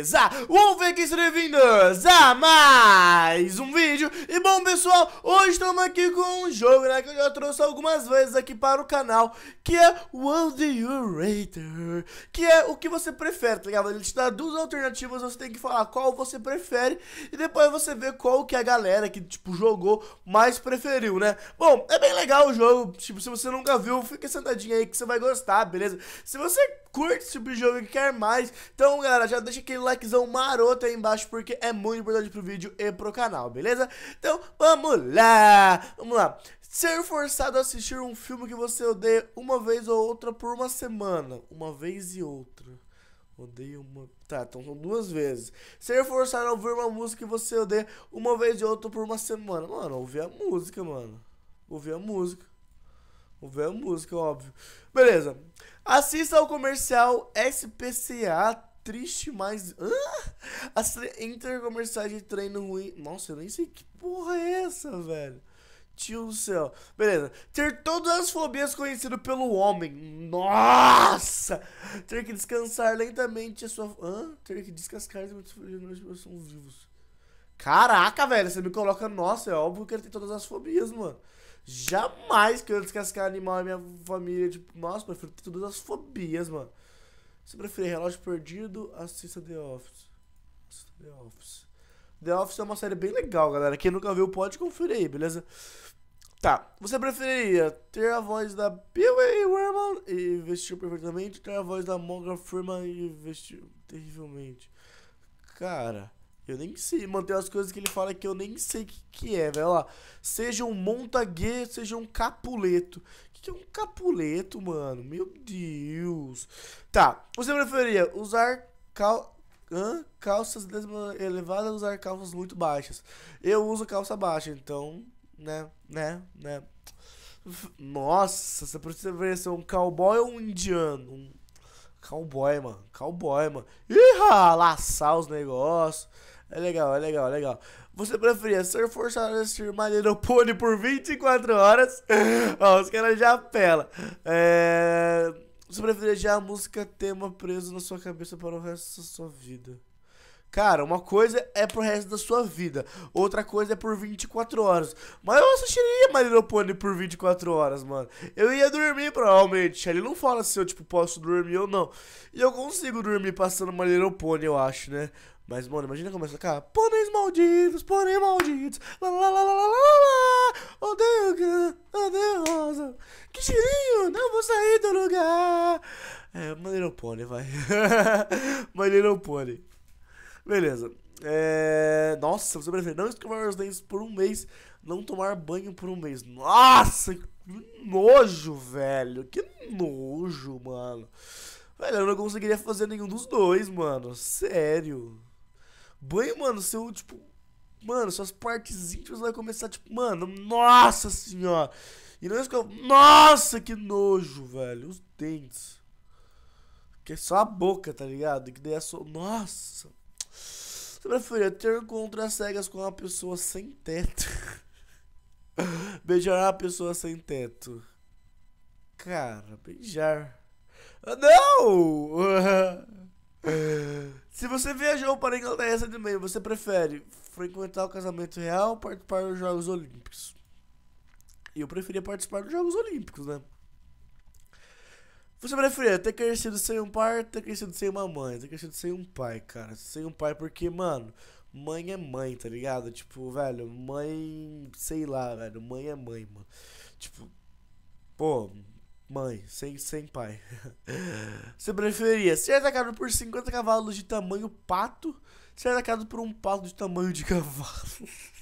beleza? Vamos ver que sejam bem-vindos a mais um vídeo E Bom pessoal, hoje estamos aqui com um jogo né, que eu já trouxe algumas vezes aqui para o canal Que é World Do Que é o que você prefere, tá ligado? Ele te dá duas alternativas, você tem que falar qual você prefere E depois você vê qual que a galera que, tipo, jogou mais preferiu, né? Bom, é bem legal o jogo, tipo, se você nunca viu, fica sentadinho aí que você vai gostar, beleza? Se você curte esse tipo de jogo e quer mais Então, galera, já deixa aquele likezão maroto aí embaixo Porque é muito importante pro vídeo e pro canal, beleza? Então, vamos lá! Vamos lá! Ser forçado a assistir um filme que você odeia uma vez ou outra por uma semana. Uma vez e outra. Odeio uma. Tá, então são duas vezes. Ser forçado a ouvir uma música que você odeia uma vez e outra por uma semana. Mano, ouvir a música, mano. Ouvir a música. Ouvir a música, óbvio. Beleza. Assista ao comercial SPCA triste, mas. Ah, as intercomerciais de treino ruim. Nossa, eu nem sei que porra é essa, velho. Tio do céu. Beleza. Ter todas as fobias conhecidas pelo homem. Nossa! Ter que descansar lentamente a sua. Hã? Ter que descascar os são vivos. Caraca, velho. Você me coloca. Nossa, é óbvio que ele tem todas as fobias, mano. Jamais que eu descascar animal e minha família. Tipo, nossa, prefiro ter todas as fobias, mano. Você preferir relógio perdido? Assista The Office. Assista The Office. The Office é uma série bem legal, galera. Quem nunca viu pode conferir aí, beleza? Tá. Você preferiria ter a voz da Billy Werman e vestir perfeitamente? Ter a voz da Morgan Freeman e vestir terrivelmente? Cara. Eu nem sei, manter as umas coisas que ele fala que eu nem sei o que, que é, velho. Ó, lá, seja um montague, seja um capuleto. O que, que é um capuleto, mano? Meu Deus. Tá, você preferia usar cal... Hã? calças elevadas ou usar calças muito baixas? Eu uso calça baixa, então, né, né, né. Nossa, você preferia ser um cowboy ou um indiano? Um Cowboy, mano. Cowboy, mano. Ih, laçar os negócios. É legal, é legal, é legal. Você preferia ser forçado a assistir My Little Pony por 24 horas? Ó, os caras já apelam. É... Você preferia já a música tema preso na sua cabeça para o resto da sua vida? Cara, uma coisa é pro resto da sua vida, outra coisa é por 24 horas. Mas eu assistiria My Little Pony por 24 horas, mano. Eu ia dormir, provavelmente. Ele não fala se eu, tipo, posso dormir ou não. E eu consigo dormir passando My Little Pony, eu acho, né? Mas, mano, imagina como é tocar Pôneis malditos, pôneis malditos Lá, lá, lá, lá, lá, lá Odeio, odeio rosa Que cheirinho, não vou sair do lugar É, My Little Pony, vai My Little Pony Beleza. É... Nossa, você prefere não escovar os dentes por um mês, não tomar banho por um mês. Nossa, que nojo, velho. Que nojo, mano. Velho, eu não conseguiria fazer nenhum dos dois, mano. Sério. Banho, mano, seu, tipo. Mano, suas partes íntimas vai começar, tipo, mano, nossa senhora. E não escova. Nossa, que nojo, velho. Os dentes. Que é só a boca, tá ligado? Que daí é só. Nossa. Você preferia ter encontros cegas com uma pessoa sem teto? beijar uma pessoa sem teto? Cara, beijar. Ah, não! Se você viajou para a Inglaterra também, você prefere frequentar o casamento real ou participar dos Jogos Olímpicos? E eu preferia participar dos Jogos Olímpicos, né? Você preferia ter crescido sem um pai, ter crescido sem uma mãe, ter crescido sem um pai, cara. Sem um pai, porque, mano, mãe é mãe, tá ligado? Tipo, velho, mãe, sei lá, velho, mãe é mãe, mano. Tipo, pô, mãe, sem, sem pai. Você preferia ser atacado por 50 cavalos de tamanho pato, ser atacado por um pato de tamanho de cavalo.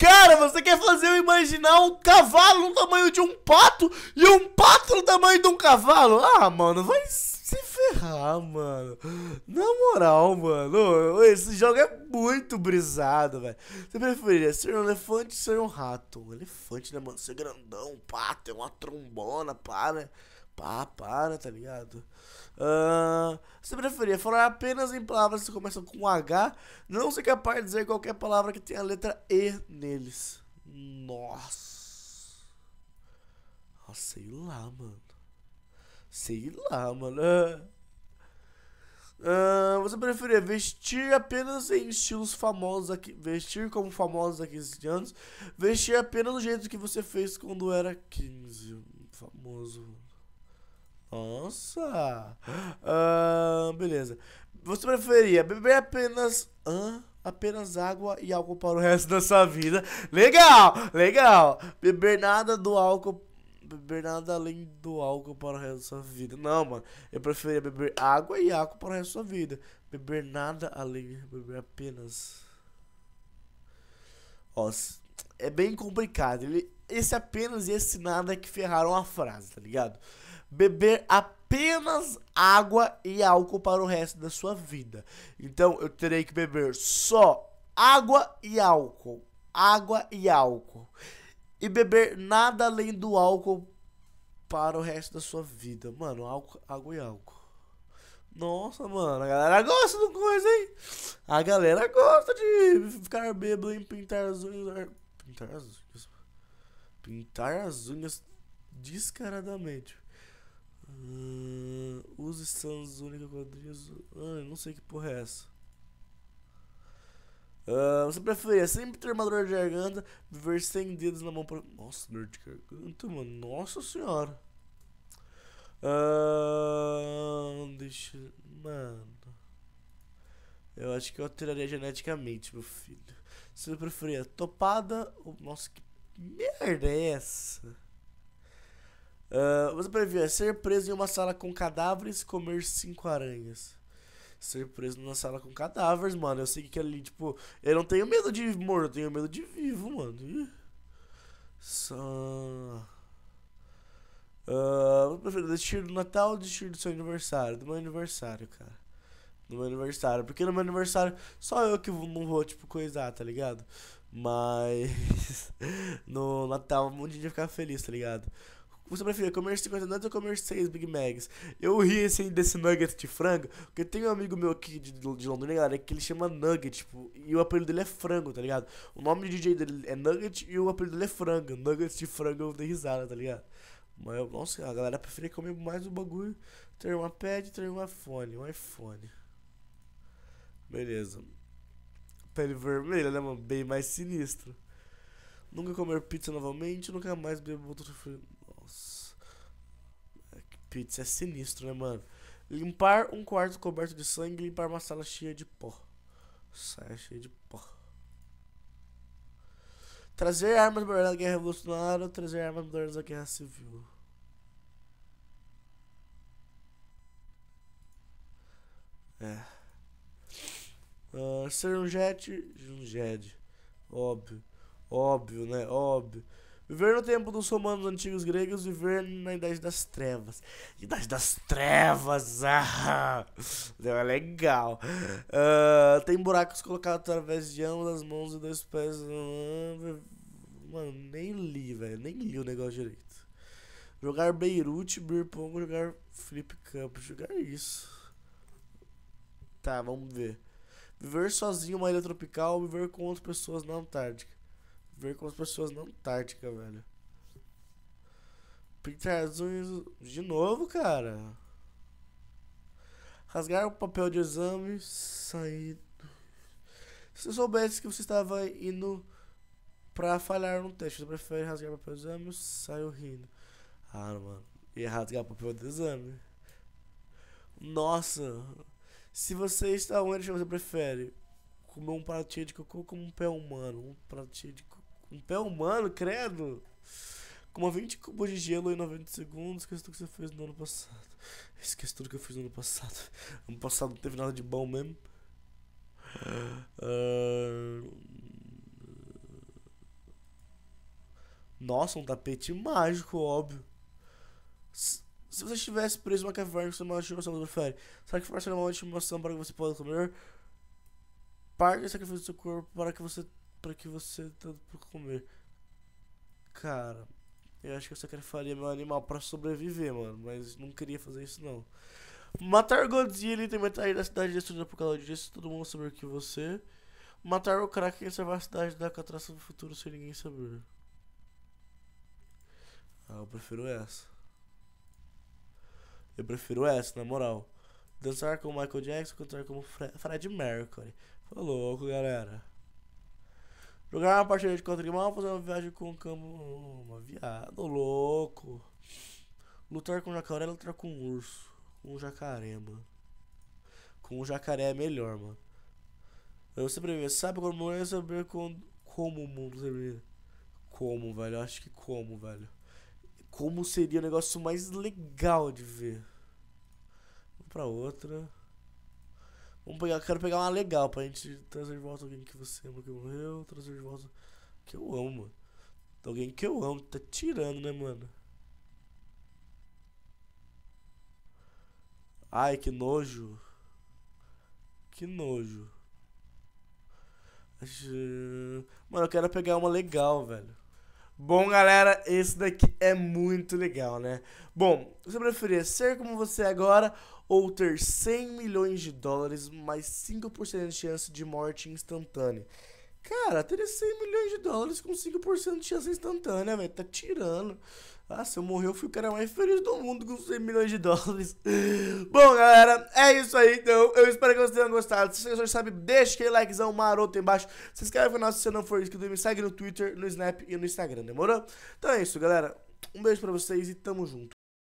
Cara, você quer fazer eu imaginar um cavalo no tamanho de um pato e um pato no tamanho de um cavalo? Ah, mano, vai se ferrar, mano. Na moral, mano, esse jogo é muito brisado, velho. Você preferiria ser um elefante ou ser um rato? Um elefante, né, mano? Ser grandão, pato, é uma trombona, pá, né? Pá, ah, para, tá ligado? Uh, você preferia falar apenas em palavras que começam com H, não ser capaz de dizer qualquer palavra que tenha a letra E neles. Nossa. Ah, sei lá, mano. Sei lá, mano. Uh, você preferia vestir apenas em estilos famosos aqui, vestir como famosos há 15 anos, vestir apenas do jeito que você fez quando era 15, famoso. Nossa! Ah, beleza. Você preferia beber apenas. apenas água e álcool para o resto da sua vida? Legal! Legal! Beber nada do álcool. Beber nada além do álcool para o resto da sua vida. Não, mano. Eu preferia beber água e álcool para o resto da sua vida. Beber nada além. Beber apenas. Ó, é bem complicado. Ele, esse apenas e esse nada é que ferraram a frase, tá ligado? beber apenas água e álcool para o resto da sua vida. Então eu terei que beber só água e álcool, água e álcool. E beber nada além do álcool para o resto da sua vida. Mano, álcool, água e álcool. Nossa, mano, a galera gosta de coisa, hein? A galera gosta de ficar bêbado e pintar as unhas. É, pintar as unhas. Pintar as unhas descaradamente. Uh, hum, use Sans única quadrilhas. Ah, não sei que porra é essa. Uh, você preferia sempre ter uma dor de garganta, viver sem dedos na mão para Nossa, dor de garganta, mano. Nossa senhora. Uh, deixa. Mano. Eu acho que eu alteraria geneticamente, meu filho. Você preferia topada ou. Nossa, que merda é essa? Uh, você previa ser preso em uma sala com cadáveres comer cinco aranhas. Ser preso numa sala com cadáveres, mano. Eu sei que ali, tipo, eu não tenho medo de morto, eu tenho medo de vivo, mano. Ih. Só. Uh, prefiro desistir do Natal ou desistir do seu aniversário? Do meu aniversário, cara. Do meu aniversário. Porque no meu aniversário só eu que não vou, tipo, coisar, tá ligado? Mas. no Natal, um monte de gente vai ficar feliz, tá ligado? Você prefere comer 50 nuggets ou comer 6 Big Macs? Eu ri assim desse nugget de frango, porque tem um amigo meu aqui de, de Londrina, né, galera, que ele chama Nugget, tipo, e o apelido dele é frango, tá ligado? O nome do DJ dele é Nugget e o apelido dele é frango. Nugget de frango eu dei risada, tá ligado? Mas eu, nossa, a galera prefere comer mais um bagulho, ter uma pad, ter um iPhone, um iPhone. Beleza. Pele vermelha, né, mano? Bem mais sinistro. Nunca comer pizza novamente, nunca mais beber outro Deus. É, pizza é sinistro, né, mano? Limpar um quarto coberto de sangue e limpar uma sala cheia de pó. Saia cheia de pó. Trazer armas modernas da guerra revolucionária ou trazer armas modernas da guerra civil. É. Uh, ser um jet. Um jet. Óbvio. Óbvio, né? Óbvio. Viver no tempo dos romanos antigos gregos, viver na Idade das Trevas. Idade das Trevas! Ah! É legal. Uh, tem buracos colocados através de ambas as mãos e dois pés. Ah, mano, nem li, velho. Nem li o negócio direito. Jogar Beirute, Beer jogar Flip Cup. Jogar isso. Tá, vamos ver. Viver sozinho uma ilha tropical, viver com outras pessoas na Antártica ver com as pessoas na Antártica, velho. Pintar as unhas de novo, cara. Rasgar o papel de exame, sair. Se soubesse que você estava indo pra falhar no teste, você prefere rasgar o papel de exame saiu rindo? Ah, mano. Ia rasgar o papel de exame. Nossa. Se você está onde você prefere comer um pratinho de cocô como um pé humano? Um pratinho de um então, pé humano, credo. Como 20 cubos de gelo em 90 segundos, que tudo que você fez no ano passado. Esquece é tudo que eu fiz no ano passado. Ano passado não teve nada de bom mesmo. Uh... Nossa, um tapete mágico, óbvio. Se, você estivesse preso em uma caverna com sua animal de estimação, você prefere sacrificar seu animal de estimação para que você possa comer? Parte do sacrifício do seu corpo para que você para que você tanto por comer. Cara, eu acho que eu sacrificaria meu animal para sobreviver, mano. Mas não queria fazer isso, não. Matar Godzilla e ter metade da cidade destruída por causa disso, todo mundo saber que você. Matar o Kraken e salvar a cidade da catraça do futuro sem ninguém saber. Ah, eu prefiro essa. Eu prefiro essa, na moral. Dançar com Michael Jackson, cantar como Fre Fred Mercury. Falou, galera. Jogar uma partida de quadrimão, fazer uma viagem com o Uma Viado louco. Lutar com jacaré é lutar com urso. Com um jacaré, mano. Com um jacaré é melhor, mano. Eu sempre vi, sabe como ia saber quando, como o mundo seria. Como, velho? Eu acho que como, velho. Como seria o negócio mais legal de ver. Vamos pra outra. Vamos pegar, quero pegar uma legal pra gente trazer de volta alguém que você ama, que morreu, trazer de volta. Que eu amo, mano. Alguém que eu amo, tá tirando, né, mano? Ai, que nojo. Que nojo. Mano, eu quero pegar uma legal, velho. Bom, galera, esse daqui é muito legal, né? Bom, você preferia ser como você é agora ou ter 100 milhões de dólares mais 5% de chance de morte instantânea? Cara, ter 100 milhões de dólares com 5% de chance instantânea, velho, tá tirando. Ah, se eu morrer, eu fui o cara mais feliz do mundo com 100 milhões de dólares. Bom, galera, é isso aí então. Eu espero que vocês tenham gostado. Se vocês já sabem, deixa aquele likezão maroto aí embaixo. Se inscreve no canal se você não for inscrito. Me segue no Twitter, no Snap e no Instagram, demorou? Então é isso, galera. Um beijo pra vocês e tamo junto.